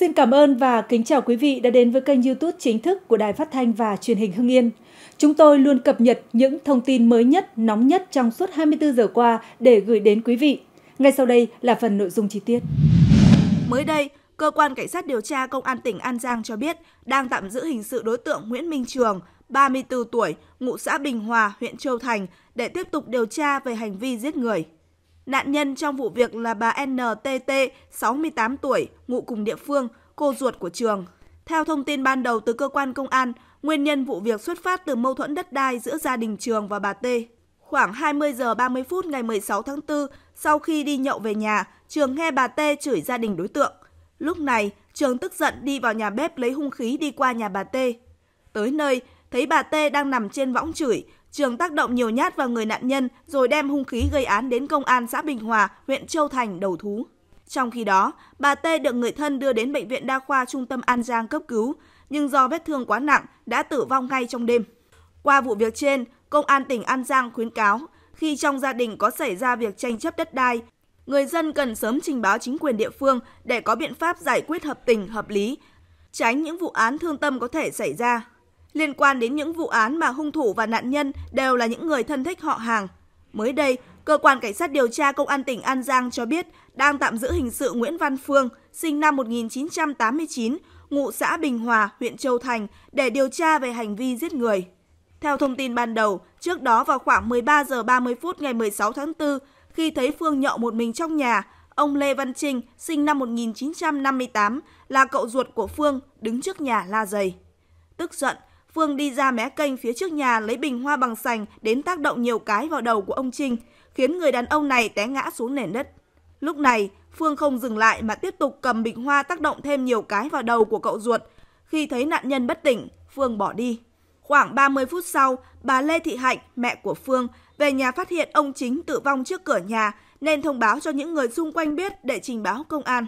Xin cảm ơn và kính chào quý vị đã đến với kênh YouTube chính thức của Đài Phát thanh và Truyền hình Hưng Yên. Chúng tôi luôn cập nhật những thông tin mới nhất, nóng nhất trong suốt 24 giờ qua để gửi đến quý vị. Ngay sau đây là phần nội dung chi tiết. Mới đây, cơ quan cảnh sát điều tra công an tỉnh An Giang cho biết đang tạm giữ hình sự đối tượng Nguyễn Minh Trường, 34 tuổi, ngụ xã Bình Hòa, huyện Châu Thành để tiếp tục điều tra về hành vi giết người. Nạn nhân trong vụ việc là bà NTT, 68 tuổi, ngụ cùng địa phương, cô ruột của trường. Theo thông tin ban đầu từ cơ quan công an, nguyên nhân vụ việc xuất phát từ mâu thuẫn đất đai giữa gia đình trường và bà T. Khoảng 20 giờ 30 phút ngày 16 tháng 4, sau khi đi nhậu về nhà, Trường nghe bà T chửi gia đình đối tượng. Lúc này, Trường tức giận đi vào nhà bếp lấy hung khí đi qua nhà bà T. Tới nơi, thấy bà T đang nằm trên võng chửi, Trường tác động nhiều nhát vào người nạn nhân rồi đem hung khí gây án đến công an xã Bình Hòa, huyện Châu Thành đầu thú. Trong khi đó, bà T được người thân đưa đến bệnh viện đa khoa trung tâm An Giang cấp cứu, nhưng do vết thương quá nặng đã tử vong ngay trong đêm. Qua vụ việc trên, công an tỉnh An Giang khuyến cáo khi trong gia đình có xảy ra việc tranh chấp đất đai, người dân cần sớm trình báo chính quyền địa phương để có biện pháp giải quyết hợp tình, hợp lý, tránh những vụ án thương tâm có thể xảy ra liên quan đến những vụ án mà hung thủ và nạn nhân đều là những người thân thích họ hàng. Mới đây, Cơ quan Cảnh sát điều tra Công an tỉnh An Giang cho biết đang tạm giữ hình sự Nguyễn Văn Phương, sinh năm 1989, ngụ xã Bình Hòa, huyện Châu Thành để điều tra về hành vi giết người. Theo thông tin ban đầu, trước đó vào khoảng 13 giờ 30 phút ngày 16 tháng 4, khi thấy Phương nhậu một mình trong nhà, ông Lê Văn Trinh, sinh năm 1958, là cậu ruột của Phương, đứng trước nhà la giày. Tức giận, Phương đi ra mé kênh phía trước nhà lấy bình hoa bằng sành đến tác động nhiều cái vào đầu của ông Trinh, khiến người đàn ông này té ngã xuống nền đất. Lúc này, Phương không dừng lại mà tiếp tục cầm bình hoa tác động thêm nhiều cái vào đầu của cậu ruột. Khi thấy nạn nhân bất tỉnh, Phương bỏ đi. Khoảng 30 phút sau, bà Lê Thị Hạnh, mẹ của Phương, về nhà phát hiện ông chính tử vong trước cửa nhà nên thông báo cho những người xung quanh biết để trình báo công an.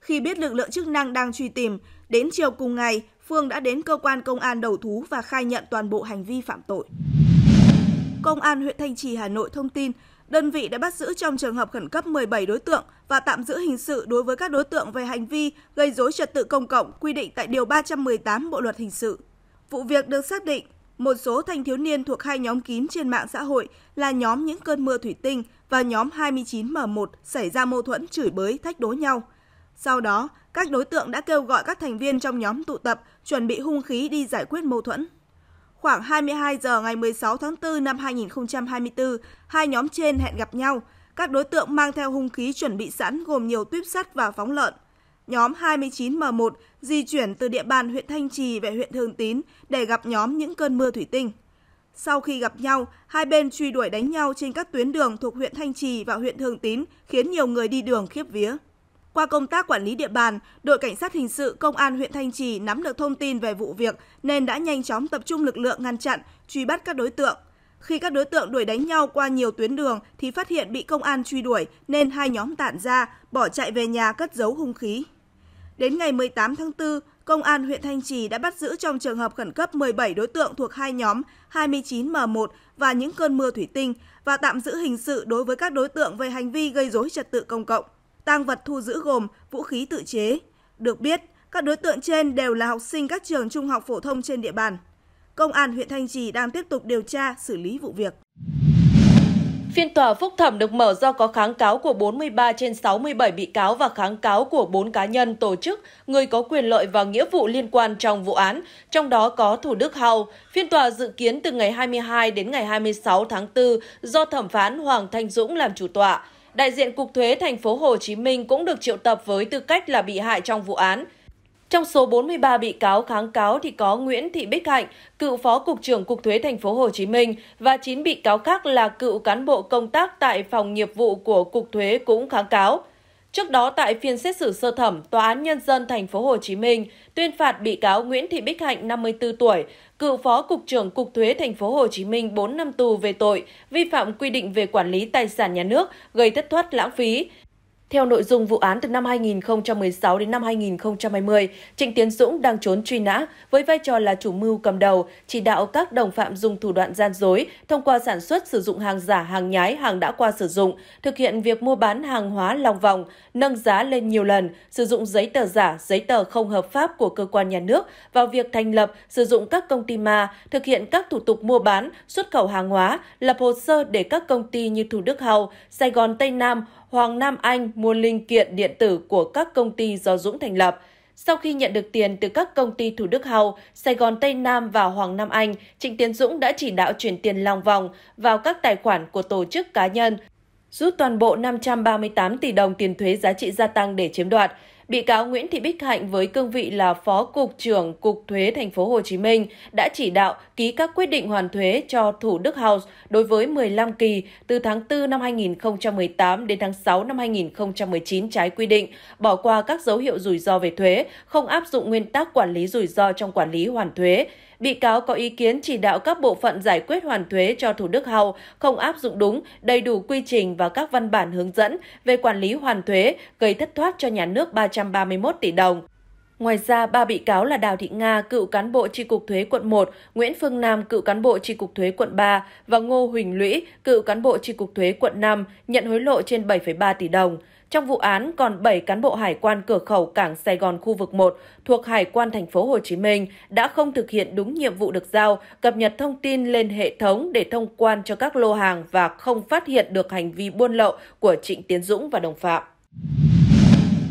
Khi biết lực lượng chức năng đang truy tìm, đến chiều cùng ngày, Phương đã đến cơ quan công an đầu thú và khai nhận toàn bộ hành vi phạm tội. Công an huyện Thanh Trì, Hà Nội thông tin, đơn vị đã bắt giữ trong trường hợp khẩn cấp 17 đối tượng và tạm giữ hình sự đối với các đối tượng về hành vi gây dối trật tự công cộng quy định tại Điều 318 Bộ Luật Hình sự. Vụ việc được xác định, một số thanh thiếu niên thuộc hai nhóm kín trên mạng xã hội là nhóm những cơn mưa thủy tinh và nhóm 29M1 xảy ra mâu thuẫn chửi bới, thách đố nhau. Sau đó, các đối tượng đã kêu gọi các thành viên trong nhóm tụ tập chuẩn bị hung khí đi giải quyết mâu thuẫn. Khoảng 22 giờ ngày 16 tháng 4 năm 2024, hai nhóm trên hẹn gặp nhau. Các đối tượng mang theo hung khí chuẩn bị sẵn gồm nhiều tuyếp sắt và phóng lợn. Nhóm 29M1 di chuyển từ địa bàn huyện Thanh Trì về huyện Thường Tín để gặp nhóm những cơn mưa thủy tinh. Sau khi gặp nhau, hai bên truy đuổi đánh nhau trên các tuyến đường thuộc huyện Thanh Trì và huyện Thường Tín, khiến nhiều người đi đường khiếp vía. Qua công tác quản lý địa bàn, đội cảnh sát hình sự công an huyện Thanh Trì nắm được thông tin về vụ việc nên đã nhanh chóng tập trung lực lượng ngăn chặn, truy bắt các đối tượng. Khi các đối tượng đuổi đánh nhau qua nhiều tuyến đường thì phát hiện bị công an truy đuổi nên hai nhóm tản ra, bỏ chạy về nhà cất giấu hung khí. Đến ngày 18 tháng 4, Công an huyện Thanh Trì đã bắt giữ trong trường hợp khẩn cấp 17 đối tượng thuộc hai nhóm 29M1 và những cơn mưa thủy tinh và tạm giữ hình sự đối với các đối tượng về hành vi gây dối trật tự công cộng. Tang vật thu giữ gồm vũ khí tự chế. Được biết, các đối tượng trên đều là học sinh các trường trung học phổ thông trên địa bàn. Công an huyện Thanh Trì đang tiếp tục điều tra xử lý vụ việc. Phiên tòa phúc thẩm được mở do có kháng cáo của 43 trên 67 bị cáo và kháng cáo của 4 cá nhân, tổ chức, người có quyền lợi và nghĩa vụ liên quan trong vụ án, trong đó có Thủ Đức Hào. Phiên tòa dự kiến từ ngày 22 đến ngày 26 tháng 4 do thẩm phán Hoàng Thanh Dũng làm chủ tọa. Đại diện Cục Thuế thành phố Hồ Chí Minh cũng được triệu tập với tư cách là bị hại trong vụ án. Trong số 43 bị cáo kháng cáo thì có Nguyễn Thị Bích Hạnh, cựu Phó cục trưởng Cục Thuế thành phố Hồ Chí Minh và 9 bị cáo khác là cựu cán bộ công tác tại phòng nghiệp vụ của Cục Thuế cũng kháng cáo. Trước đó tại phiên xét xử sơ thẩm, tòa án nhân dân thành phố Hồ Chí Minh tuyên phạt bị cáo Nguyễn Thị Bích Hạnh 54 tuổi, cựu phó cục trưởng Cục Thuế thành phố Hồ Chí Minh 4 năm tù về tội vi phạm quy định về quản lý tài sản nhà nước gây thất thoát lãng phí, theo nội dung vụ án từ năm 2016 đến năm 2020, Trịnh Tiến Dũng đang trốn truy nã với vai trò là chủ mưu cầm đầu, chỉ đạo các đồng phạm dùng thủ đoạn gian dối thông qua sản xuất sử dụng hàng giả, hàng nhái, hàng đã qua sử dụng, thực hiện việc mua bán hàng hóa lòng vòng, nâng giá lên nhiều lần, sử dụng giấy tờ giả, giấy tờ không hợp pháp của cơ quan nhà nước vào việc thành lập, sử dụng các công ty ma, thực hiện các thủ tục mua bán, xuất khẩu hàng hóa, lập hồ sơ để các công ty như Thủ Đức Hầu, Sài Gòn Tây Nam, Hoàng Nam Anh mua linh kiện điện tử của các công ty do Dũng thành lập. Sau khi nhận được tiền từ các công ty Thủ Đức Hầu, Sài Gòn Tây Nam và Hoàng Nam Anh, Trịnh Tiến Dũng đã chỉ đạo chuyển tiền lòng vòng vào các tài khoản của tổ chức cá nhân, rút toàn bộ 538 tỷ đồng tiền thuế giá trị gia tăng để chiếm đoạt. Bị cáo Nguyễn Thị Bích Hạnh với cương vị là Phó cục trưởng Cục Thuế thành phố Hồ Chí Minh đã chỉ đạo ký các quyết định hoàn thuế cho Thủ Đức House đối với 15 kỳ từ tháng 4 năm 2018 đến tháng 6 năm 2019 trái quy định, bỏ qua các dấu hiệu rủi ro về thuế, không áp dụng nguyên tắc quản lý rủi ro trong quản lý hoàn thuế bị cáo có ý kiến chỉ đạo các bộ phận giải quyết hoàn thuế cho Thủ Đức Hào không áp dụng đúng, đầy đủ quy trình và các văn bản hướng dẫn về quản lý hoàn thuế gây thất thoát cho nhà nước 331 tỷ đồng. Ngoài ra, ba bị cáo là Đào Thị Nga, cựu cán bộ tri cục thuế quận 1, Nguyễn Phương Nam, cựu cán bộ tri cục thuế quận 3 và Ngô Huỳnh Lũy, cựu cán bộ tri cục thuế quận 5 nhận hối lộ trên 7,3 tỷ đồng. Trong vụ án còn 7 cán bộ hải quan cửa khẩu cảng Sài Gòn khu vực 1 thuộc Hải quan thành phố Hồ Chí Minh đã không thực hiện đúng nhiệm vụ được giao, cập nhật thông tin lên hệ thống để thông quan cho các lô hàng và không phát hiện được hành vi buôn lậu của Trịnh Tiến Dũng và đồng phạm.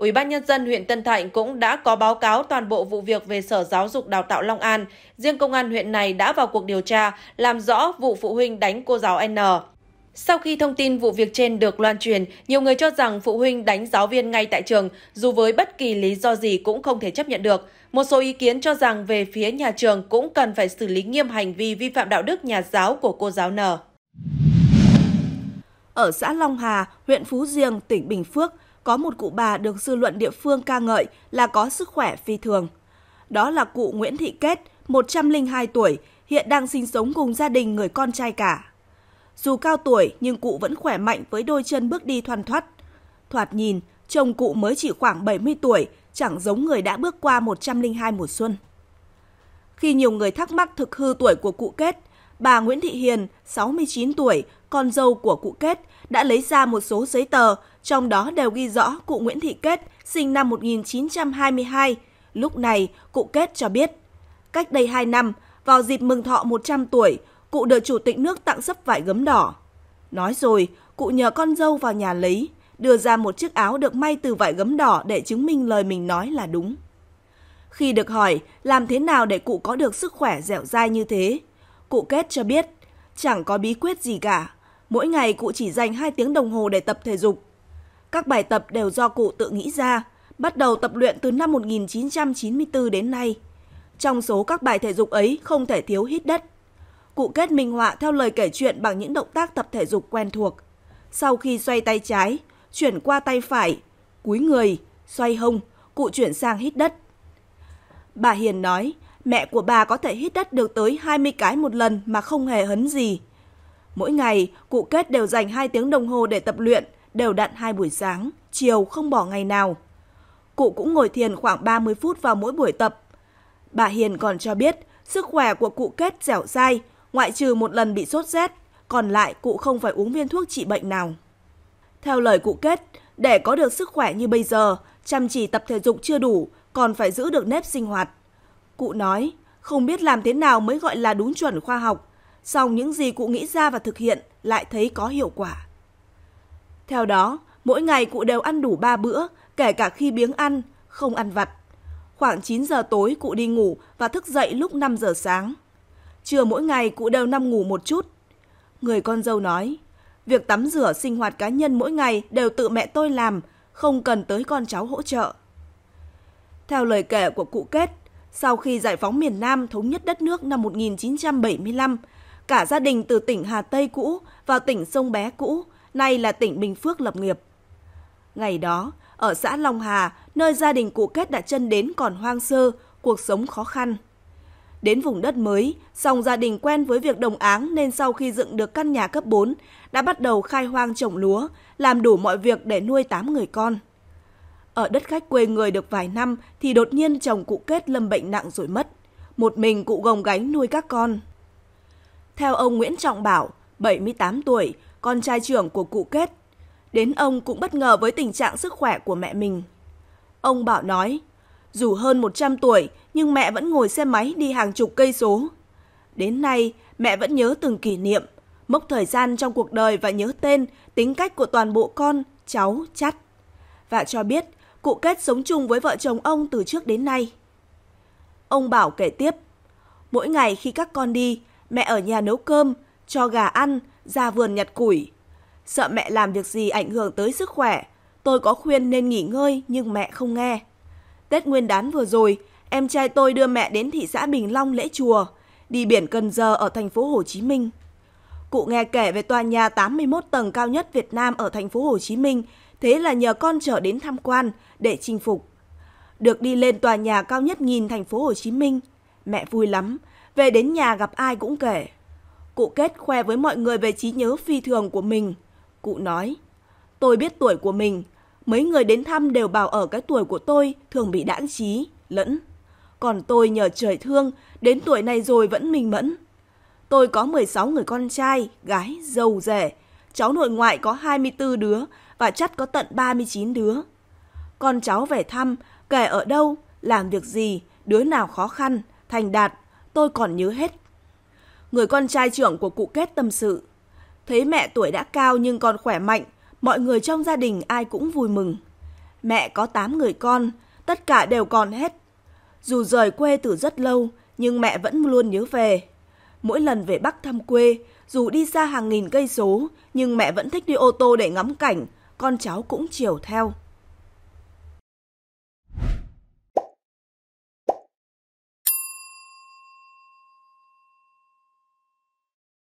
Ủy ban nhân dân huyện Tân Thạnh cũng đã có báo cáo toàn bộ vụ việc về Sở Giáo dục Đào tạo Long An. Riêng công an huyện này đã vào cuộc điều tra, làm rõ vụ phụ huynh đánh cô giáo N. Sau khi thông tin vụ việc trên được loan truyền, nhiều người cho rằng phụ huynh đánh giáo viên ngay tại trường, dù với bất kỳ lý do gì cũng không thể chấp nhận được. Một số ý kiến cho rằng về phía nhà trường cũng cần phải xử lý nghiêm hành vi vi phạm đạo đức nhà giáo của cô giáo N. Ở xã Long Hà, huyện Phú Diềng, tỉnh Bình Phước, có một cụ bà được dư luận địa phương ca ngợi là có sức khỏe phi thường. Đó là cụ Nguyễn Thị Kết, 102 tuổi, hiện đang sinh sống cùng gia đình người con trai cả. Dù cao tuổi nhưng cụ vẫn khỏe mạnh với đôi chân bước đi thoăn thoắt. Thoạt nhìn, chồng cụ mới chỉ khoảng 70 tuổi, chẳng giống người đã bước qua 102 mùa xuân. Khi nhiều người thắc mắc thực hư tuổi của cụ Kết, bà Nguyễn Thị Hiền, 69 tuổi, con dâu của cụ Kết, đã lấy ra một số giấy tờ trong đó đều ghi rõ cụ Nguyễn Thị Kết, sinh năm 1922. Lúc này, cụ Kết cho biết, cách đây 2 năm, vào dịp mừng thọ 100 tuổi, cụ được chủ tịch nước tặng sấp vải gấm đỏ. Nói rồi, cụ nhờ con dâu vào nhà lấy, đưa ra một chiếc áo được may từ vải gấm đỏ để chứng minh lời mình nói là đúng. Khi được hỏi làm thế nào để cụ có được sức khỏe dẻo dai như thế, cụ kết cho biết chẳng có bí quyết gì cả. Mỗi ngày cụ chỉ dành 2 tiếng đồng hồ để tập thể dục, các bài tập đều do cụ tự nghĩ ra, bắt đầu tập luyện từ năm 1994 đến nay. Trong số các bài thể dục ấy không thể thiếu hít đất. Cụ kết minh họa theo lời kể chuyện bằng những động tác tập thể dục quen thuộc. Sau khi xoay tay trái, chuyển qua tay phải, cúi người, xoay hông, cụ chuyển sang hít đất. Bà Hiền nói, mẹ của bà có thể hít đất được tới 20 cái một lần mà không hề hấn gì. Mỗi ngày, cụ kết đều dành 2 tiếng đồng hồ để tập luyện – đều đặn hai buổi sáng, chiều không bỏ ngày nào. Cụ cũng ngồi thiền khoảng 30 phút vào mỗi buổi tập. Bà Hiền còn cho biết sức khỏe của cụ kết dẻo dai, ngoại trừ một lần bị sốt rét, còn lại cụ không phải uống viên thuốc trị bệnh nào. Theo lời cụ kết, để có được sức khỏe như bây giờ, chăm chỉ tập thể dục chưa đủ, còn phải giữ được nếp sinh hoạt. Cụ nói, không biết làm thế nào mới gọi là đúng chuẩn khoa học, song những gì cụ nghĩ ra và thực hiện lại thấy có hiệu quả. Theo đó, mỗi ngày cụ đều ăn đủ 3 bữa, kể cả khi biếng ăn, không ăn vặt. Khoảng 9 giờ tối cụ đi ngủ và thức dậy lúc 5 giờ sáng. Trưa mỗi ngày cụ đều nằm ngủ một chút. Người con dâu nói, việc tắm rửa sinh hoạt cá nhân mỗi ngày đều tự mẹ tôi làm, không cần tới con cháu hỗ trợ. Theo lời kể của cụ Kết, sau khi giải phóng miền Nam thống nhất đất nước năm 1975, cả gia đình từ tỉnh Hà Tây cũ vào tỉnh Sông Bé cũ nay là tỉnh Bình Phước lập nghiệp. Ngày đó, ở xã Long Hà, nơi gia đình cụ Kết đặt chân đến còn hoang sơ, cuộc sống khó khăn. Đến vùng đất mới, song gia đình quen với việc đồng áng nên sau khi dựng được căn nhà cấp 4, đã bắt đầu khai hoang trồng lúa, làm đủ mọi việc để nuôi 8 người con. Ở đất khách quê người được vài năm thì đột nhiên chồng cụ Kết lâm bệnh nặng rồi mất. Một mình cụ gồng gánh nuôi các con. Theo ông Nguyễn Trọng Bảo, 78 tuổi, con trai trưởng của cụ Kết. Đến ông cũng bất ngờ với tình trạng sức khỏe của mẹ mình. Ông Bảo nói, dù hơn 100 tuổi nhưng mẹ vẫn ngồi xe máy đi hàng chục cây số. Đến nay, mẹ vẫn nhớ từng kỷ niệm, mốc thời gian trong cuộc đời và nhớ tên, tính cách của toàn bộ con, cháu, chắt. Và cho biết, cụ Kết sống chung với vợ chồng ông từ trước đến nay. Ông Bảo kể tiếp, mỗi ngày khi các con đi, mẹ ở nhà nấu cơm, cho gà ăn, ra vườn nhặt củi. Sợ mẹ làm việc gì ảnh hưởng tới sức khỏe, tôi có khuyên nên nghỉ ngơi nhưng mẹ không nghe. Tết nguyên đán vừa rồi, em trai tôi đưa mẹ đến thị xã Bình Long lễ chùa, đi biển Cần Giờ ở thành phố Hồ Chí Minh. Cụ nghe kể về tòa nhà 81 tầng cao nhất Việt Nam ở thành phố Hồ Chí Minh, thế là nhờ con trở đến tham quan để chinh phục. Được đi lên tòa nhà cao nhất nghìn thành phố Hồ Chí Minh, mẹ vui lắm, về đến nhà gặp ai cũng kể. Cụ Kết khoe với mọi người về trí nhớ phi thường của mình. Cụ nói, tôi biết tuổi của mình. Mấy người đến thăm đều bảo ở cái tuổi của tôi thường bị đãng trí, lẫn. Còn tôi nhờ trời thương, đến tuổi này rồi vẫn minh mẫn. Tôi có 16 người con trai, gái, giàu rẻ Cháu nội ngoại có 24 đứa và chắc có tận 39 đứa. Con cháu về thăm, kể ở đâu, làm việc gì, đứa nào khó khăn, thành đạt, tôi còn nhớ hết người con trai trưởng của cụ kết tâm sự. Thấy mẹ tuổi đã cao nhưng còn khỏe mạnh, mọi người trong gia đình ai cũng vui mừng. Mẹ có 8 người con, tất cả đều còn hết. Dù rời quê từ rất lâu, nhưng mẹ vẫn luôn nhớ về. Mỗi lần về Bắc thăm quê, dù đi xa hàng nghìn cây số, nhưng mẹ vẫn thích đi ô tô để ngắm cảnh, con cháu cũng chiều theo.